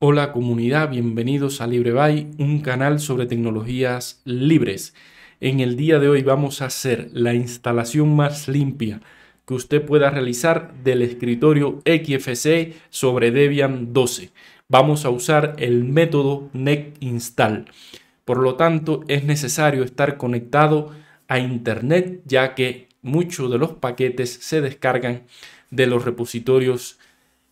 Hola comunidad, bienvenidos a LibreBay, un canal sobre tecnologías libres. En el día de hoy vamos a hacer la instalación más limpia que usted pueda realizar del escritorio XFCE sobre Debian 12. Vamos a usar el método netinstall. Por lo tanto, es necesario estar conectado a internet ya que muchos de los paquetes se descargan de los repositorios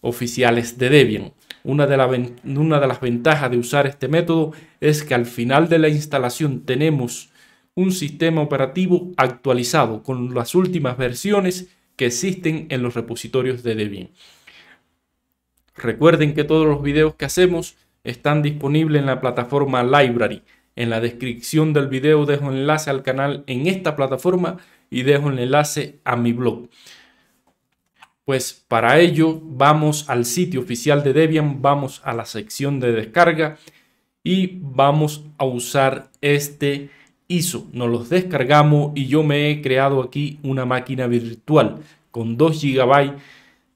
oficiales de Debian. Una de, las ventajas de usar este método es que al final de la instalación tenemos un sistema operativo actualizado con las últimas versiones que existen en los repositorios de Debian. Recuerden que todos los videos que hacemos están disponibles en la plataforma Library. En la descripción del video dejo enlace al canal en esta plataforma y dejo el enlace a mi blog. Pues para ello vamos al sitio oficial de Debian, vamos a la sección de descarga y vamos a usar este ISO. Nos los descargamos y yo me he creado aquí una máquina virtual con 2 GB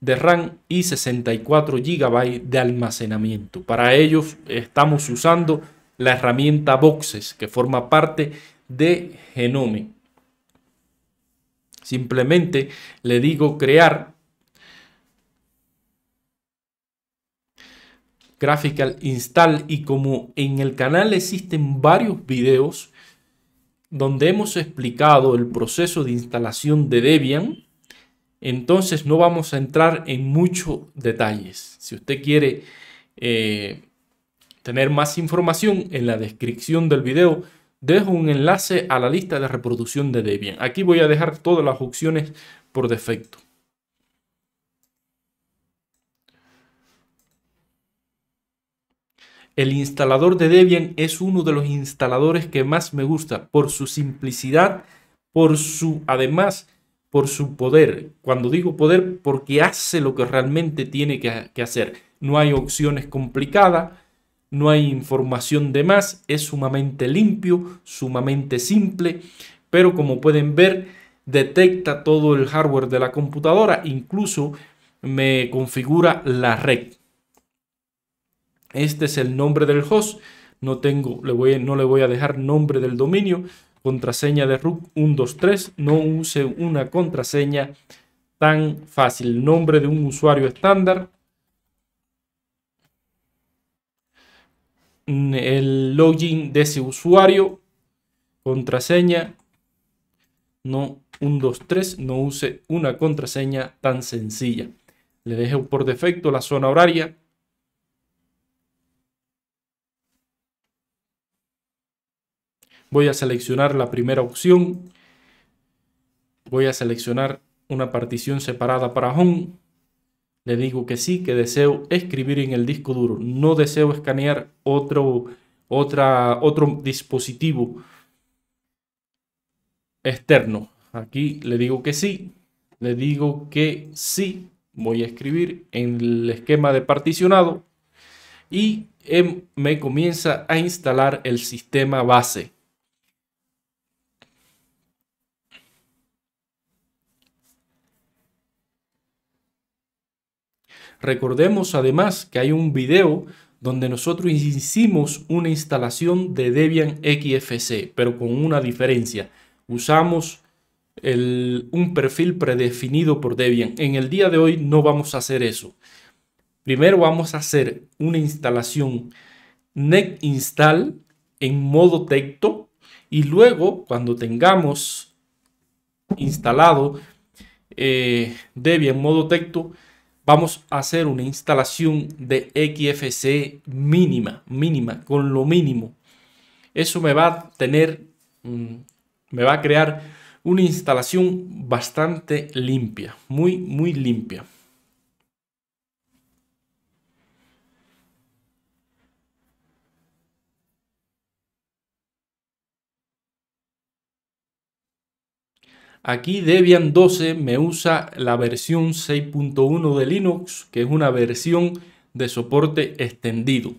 de RAM y 64 GB de almacenamiento. Para ello estamos usando la herramienta Boxes que forma parte de Genome. Simplemente le digo crear Graphical Install y como en el canal existen varios videos donde hemos explicado el proceso de instalación de Debian, entonces no vamos a entrar en muchos detalles. Si usted quiere eh, tener más información, en la descripción del video dejo un enlace a la lista de reproducción de Debian. Aquí voy a dejar todas las opciones por defecto. El instalador de Debian es uno de los instaladores que más me gusta por su simplicidad, por su, además, por su poder. Cuando digo poder, porque hace lo que realmente tiene que, que hacer. No hay opciones complicadas, no hay información de más, es sumamente limpio, sumamente simple, pero como pueden ver, detecta todo el hardware de la computadora, incluso me configura la red. Este es el nombre del host. No, tengo, le voy, no le voy a dejar nombre del dominio. Contraseña de root 123. No use una contraseña tan fácil. Nombre de un usuario estándar. Mm, el login de ese usuario. Contraseña. No 123. No use una contraseña tan sencilla. Le dejo por defecto la zona horaria Voy a seleccionar la primera opción. Voy a seleccionar una partición separada para home. Le digo que sí, que deseo escribir en el disco duro. No deseo escanear otro, otra, otro dispositivo externo. Aquí le digo que sí. Le digo que sí. Voy a escribir en el esquema de particionado. Y em, me comienza a instalar el sistema base. Recordemos además que hay un video donde nosotros hicimos una instalación de Debian XFC, pero con una diferencia. Usamos un perfil predefinido por Debian. En el día de hoy no vamos a hacer eso. Primero vamos a hacer una instalación net install en modo texto y luego cuando tengamos instalado eh, Debian modo texto vamos a hacer una instalación de XFCE mínima, mínima, con lo mínimo. Eso me va a tener, mm, me va a crear una instalación bastante limpia, muy, muy limpia. Aquí Debian 12 me usa la versión 6.1 de Linux, que es una versión de soporte extendido.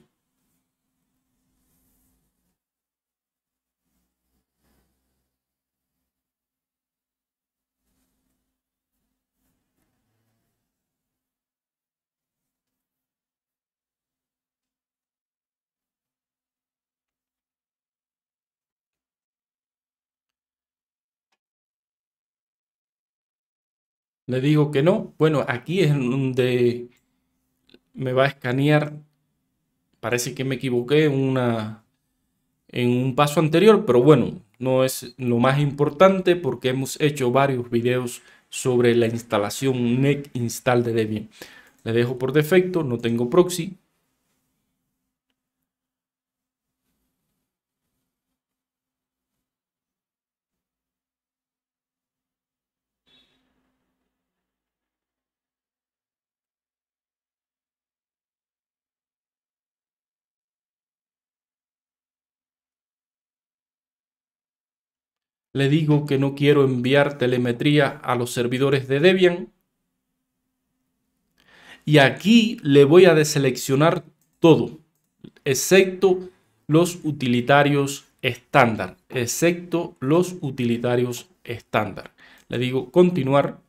Le digo que no. Bueno, aquí es donde me va a escanear. Parece que me equivoqué en, una, en un paso anterior, pero bueno, no es lo más importante porque hemos hecho varios videos sobre la instalación NEC install de Debian. Le dejo por defecto, no tengo proxy, le digo que no quiero enviar telemetría a los servidores de Debian. Y aquí le voy a deseleccionar todo, excepto los utilitarios estándar, excepto los utilitarios estándar. Le digo continuar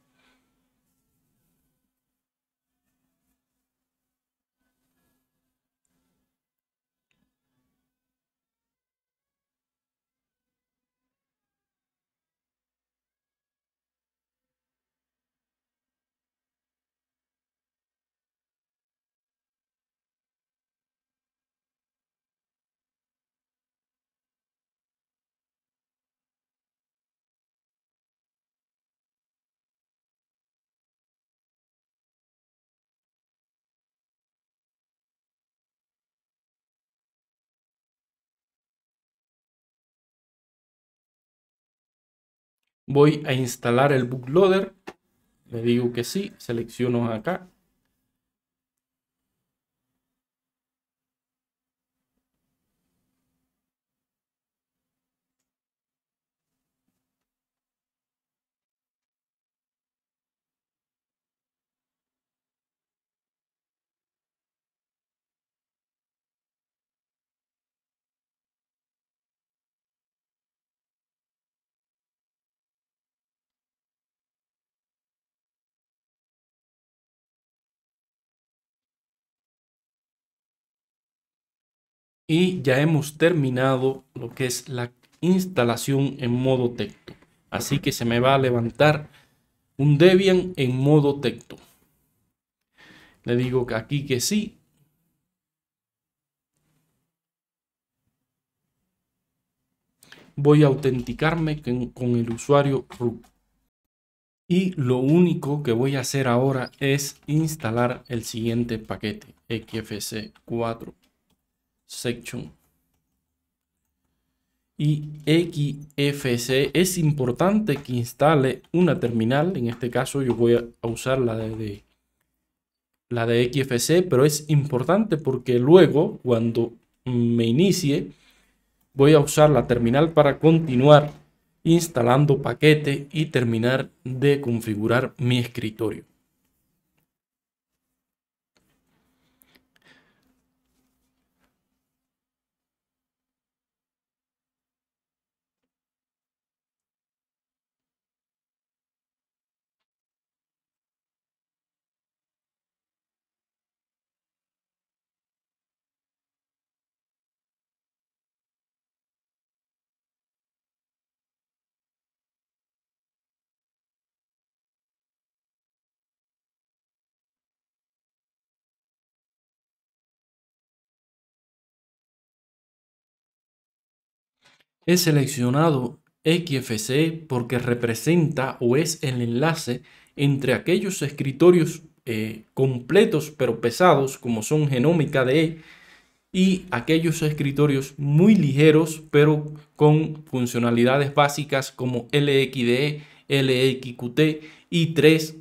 Voy a instalar el bootloader. Le digo que sí, selecciono acá y ya hemos terminado lo que es la instalación en modo texto. Así que se me va a levantar un Debian en modo texto. Le digo aquí que sí. Voy a autenticarme con, el usuario root. Y lo único que voy a hacer ahora es instalar el siguiente paquete, xfc4 section. Y XFC, es importante que instale una terminal. En este caso yo voy a usar la de, la de xfc pero es importante porque luego cuando me inicie voy a usar la terminal para continuar instalando paquete y terminar de configurar mi escritorio. He seleccionado XFCE porque representa o es el enlace entre aquellos escritorios eh, completos pero pesados como son Genómica DE e, y aquellos escritorios muy ligeros pero con funcionalidades básicas como LXDE, e, LXQT y 3.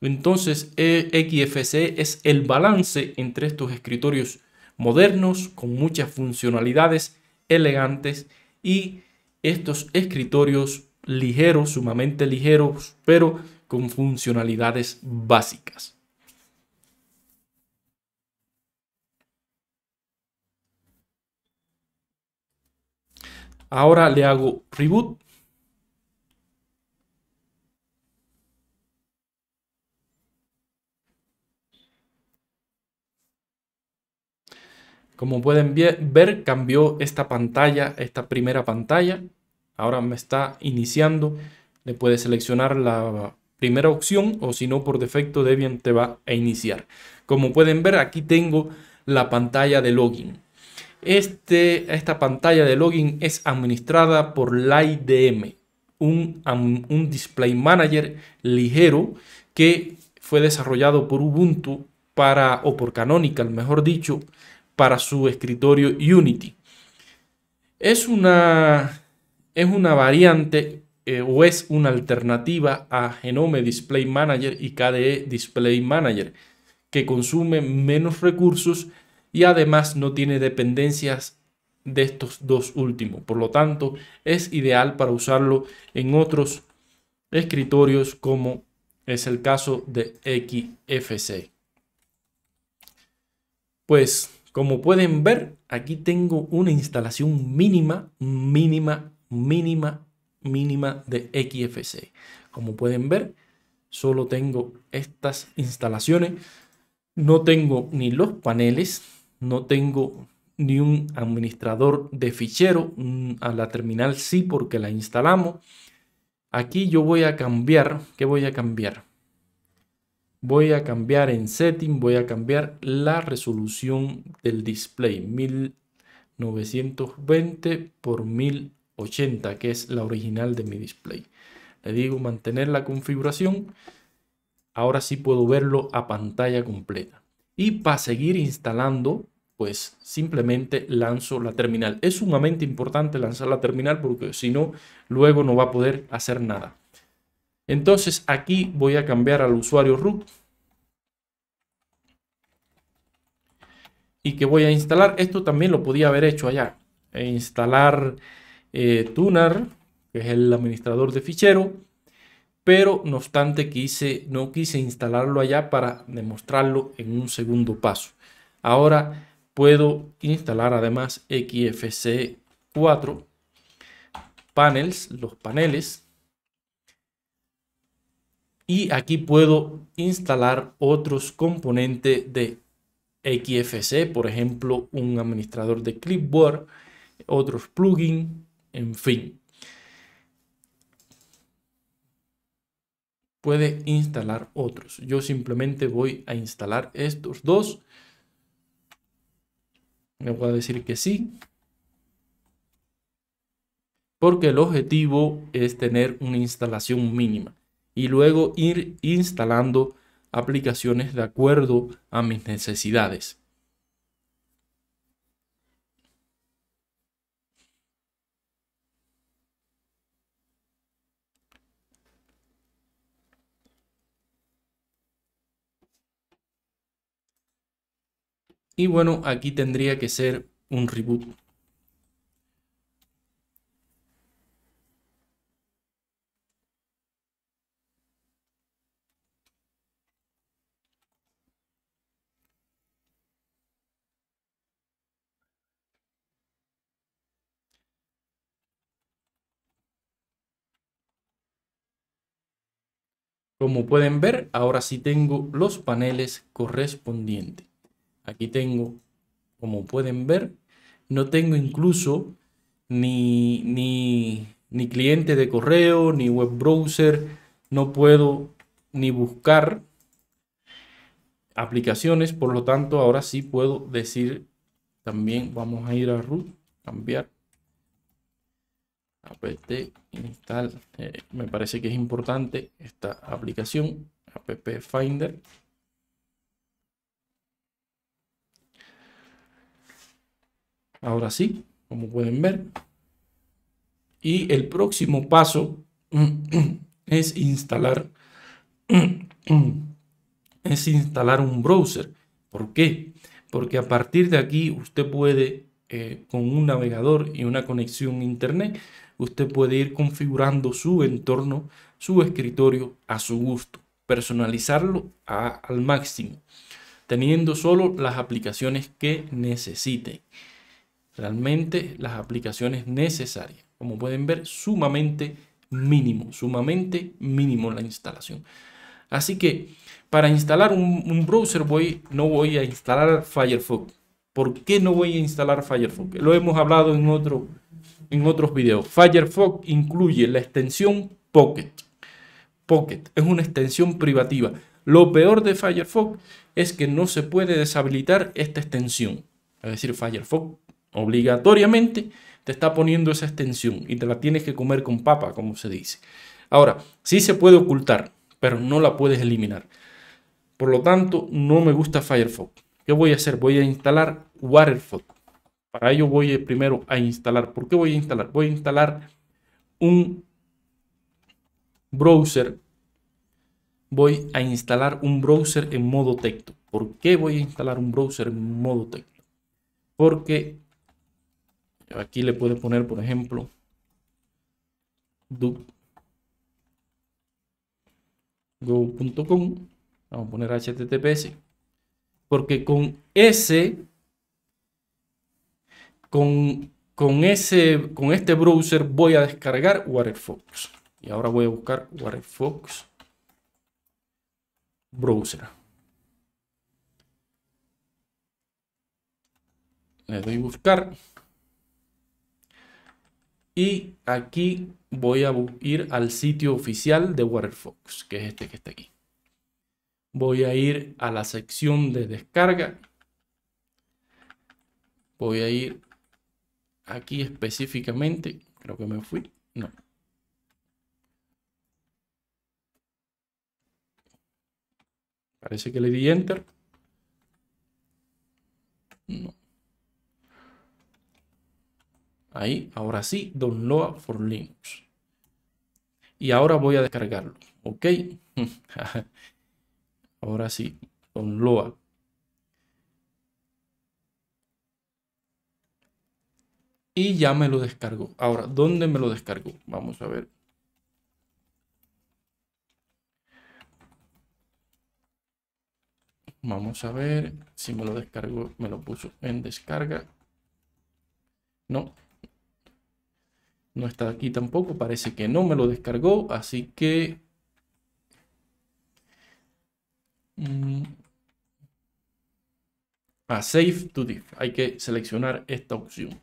Entonces e, XFC es el balance entre estos escritorios modernos con muchas funcionalidades elegantes y estos escritorios ligeros, sumamente ligeros, pero con funcionalidades básicas. Ahora le hago reboot Como pueden ver, cambió esta pantalla, esta primera pantalla. Ahora me está iniciando. Le puede seleccionar la primera opción o si no, por defecto Debian te va a iniciar. Como pueden ver, aquí tengo la pantalla de login. Este, esta pantalla de login es administrada por LightDM, un, un display manager ligero que fue desarrollado por Ubuntu para, o por Canonical, mejor dicho, para su escritorio Unity. Es una, es una variante eh, o es una alternativa a Genome Display Manager y KDE Display Manager, que consume menos recursos y además no tiene dependencias de estos dos últimos. Por lo tanto, es ideal para usarlo en otros escritorios como es el caso de XFC. Pues como pueden ver, aquí tengo una instalación mínima, mínima, mínima, mínima de XFC. Como pueden ver, solo tengo estas instalaciones. No tengo ni los paneles, no tengo ni un administrador de fichero. Mm, a la terminal sí, porque la instalamos. Aquí yo voy a cambiar. ¿Qué voy a cambiar? voy a cambiar en setting, voy a cambiar la resolución del display 1920 por 1080, que es la original de mi display. Le digo mantener la configuración. Ahora sí puedo verlo a pantalla completa. Y para seguir instalando, pues simplemente lanzo la terminal. Es sumamente importante lanzar la terminal porque si no, luego no va a poder hacer nada. Entonces aquí voy a cambiar al usuario root y que voy a instalar. Esto también lo podía haber hecho allá. E instalar eh, tunar, que es el administrador de fichero. Pero no obstante, quise, no quise instalarlo allá para demostrarlo en un segundo paso. Ahora puedo instalar además XFC4 panels, los paneles y aquí puedo instalar otros componentes de XFC, por ejemplo, un administrador de clipboard, otros plugins, en fin. Puede instalar otros. Yo simplemente voy a instalar estos dos. me voy a decir que sí. Porque el objetivo es tener una instalación mínima y luego ir instalando aplicaciones de acuerdo a mis necesidades. Y bueno, aquí tendría que ser un reboot Como pueden ver, ahora sí tengo los paneles correspondientes. Aquí tengo, como pueden ver, no tengo incluso ni, ni, cliente de correo, ni web browser. No puedo ni buscar aplicaciones, por lo tanto ahora sí puedo decir también vamos a ir a root, cambiar apt install eh, me parece que es importante esta aplicación app finder ahora sí como pueden ver y el próximo paso es instalar es instalar un browser ¿por qué? porque a partir de aquí usted puede eh, con un navegador y una conexión internet, usted puede ir configurando su entorno, su escritorio a su gusto, personalizarlo al máximo, teniendo solo las aplicaciones que necesite. Realmente las aplicaciones necesarias. Como pueden ver, sumamente mínimo, sumamente mínimo la instalación. Así que para instalar un, un browser voy, no voy a instalar Firefox ¿Por qué no voy a instalar Firefox? Lo hemos hablado en, otro, en otros videos. Firefox incluye la extensión Pocket. Pocket es una extensión privativa. Lo peor de Firefox es que no se puede deshabilitar esta extensión. Es decir, Firefox obligatoriamente te está poniendo esa extensión y te la tienes que comer con papa, como se dice. Ahora, sí se puede ocultar, pero no la puedes eliminar. Por lo tanto, no me gusta Firefox. ¿Qué voy a hacer? Voy a instalar Waterfall. Para ello voy primero a instalar. ¿Por qué voy a instalar? Voy a instalar un browser. Voy a instalar un browser en modo texto. ¿Por qué voy a instalar un browser en modo texto? Porque aquí le puedo poner, por ejemplo, go.com. Vamos a poner https porque con ese, con, con ese, con este browser voy a descargar WaterFox. Y ahora voy a buscar WaterFox browser. Le doy buscar. Y aquí voy a ir al sitio oficial de WaterFox, que es este que está aquí voy a ir a la sección de descarga. Voy a ir aquí específicamente. Creo que me fui. No. Parece que le di enter. No. Ahí, ahora sí, download for Linux. Y ahora voy a descargarlo. ¿Ok? Ahora sí, con Loa. Y ya me lo descargo. Ahora, ¿dónde me lo descargo? Vamos a ver. Vamos a ver si me lo descargo, me lo puso en descarga. No. No está aquí tampoco, parece que no me lo descargó, así que Mm. A ah, Save to diff Hay que seleccionar esta opción.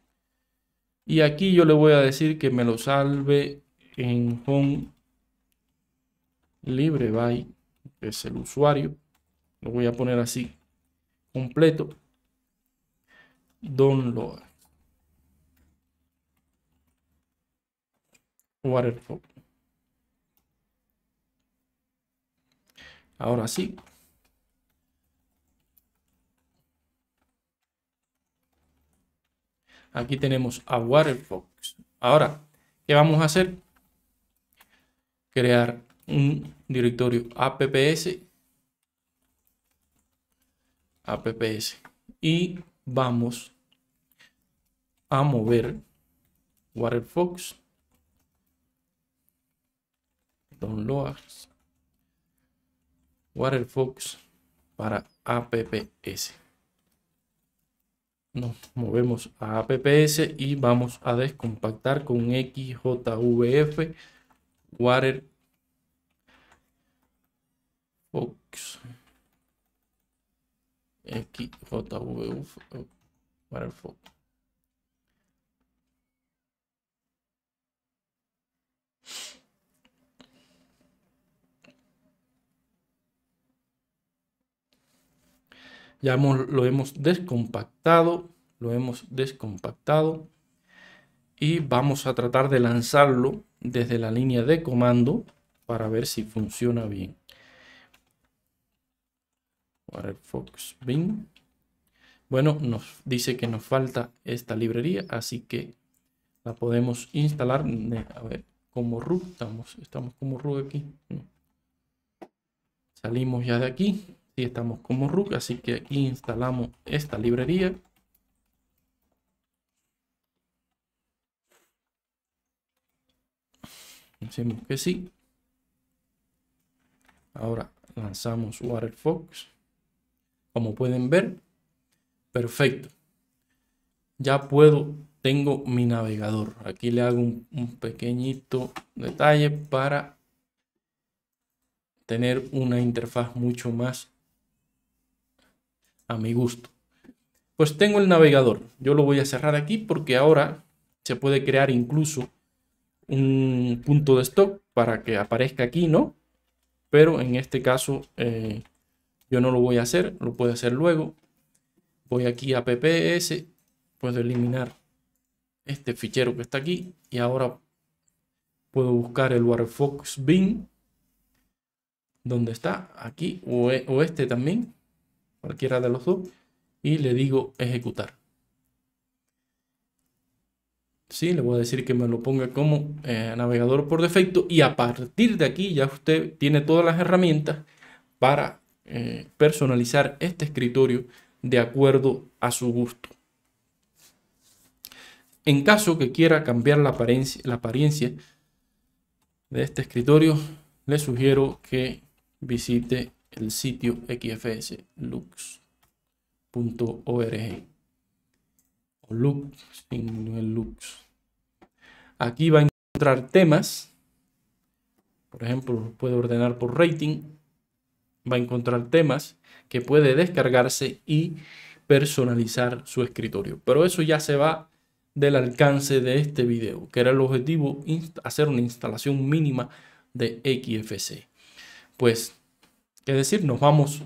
Y aquí yo le voy a decir que me lo salve en Home Libre by, es el usuario. Lo voy a poner así, completo. Download. Waterfall. Ahora sí, Aquí tenemos a Waterfox. Ahora, ¿qué vamos a hacer? Crear un directorio apps apps y vamos a mover Waterfox downloads Waterfox para apps nos movemos a APPS y vamos a descompactar con XJVF Water Fox. XJVF Water Fox. Ya lo hemos descompactado, lo hemos descompactado y vamos a tratar de lanzarlo desde la línea de comando para ver si funciona bien. Firefox Bing. Bueno, nos dice que nos falta esta librería, así que la podemos instalar. A ver, como root, estamos, estamos como root aquí. Mm. Salimos ya de aquí estamos como Rook, así que aquí instalamos esta librería. Decimos que sí. Ahora lanzamos Waterfox. Como pueden ver, perfecto. Ya puedo, tengo mi navegador. Aquí le hago un, un pequeñito detalle para tener una interfaz mucho más a mi gusto. Pues tengo el navegador. Yo lo voy a cerrar aquí porque ahora se puede crear incluso un punto de stock para que aparezca aquí, ¿no? Pero en este caso eh, yo no lo voy a hacer, lo puede hacer luego. Voy aquí a PPS, puedo eliminar este fichero que está aquí y ahora puedo buscar el Waterfox bin. ¿Dónde está? Aquí o este también cualquiera de los dos, y le digo ejecutar. Sí, le voy a decir que me lo ponga como eh, navegador por defecto y a partir de aquí ya usted tiene todas las herramientas para eh, personalizar este escritorio de acuerdo a su gusto. En caso que quiera cambiar la apariencia, la apariencia de este escritorio, le sugiero que visite el sitio xfslux.org o lux, Aquí va a encontrar temas, por ejemplo, puede ordenar por rating, va a encontrar temas que puede descargarse y personalizar su escritorio. Pero eso ya se va del alcance de este video, que era el objetivo hacer una instalación mínima de XFC. Pues es decir, nos vamos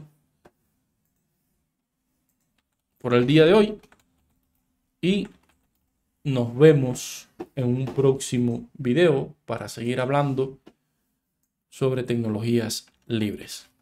por el día de hoy y nos vemos en un próximo video para seguir hablando sobre tecnologías libres.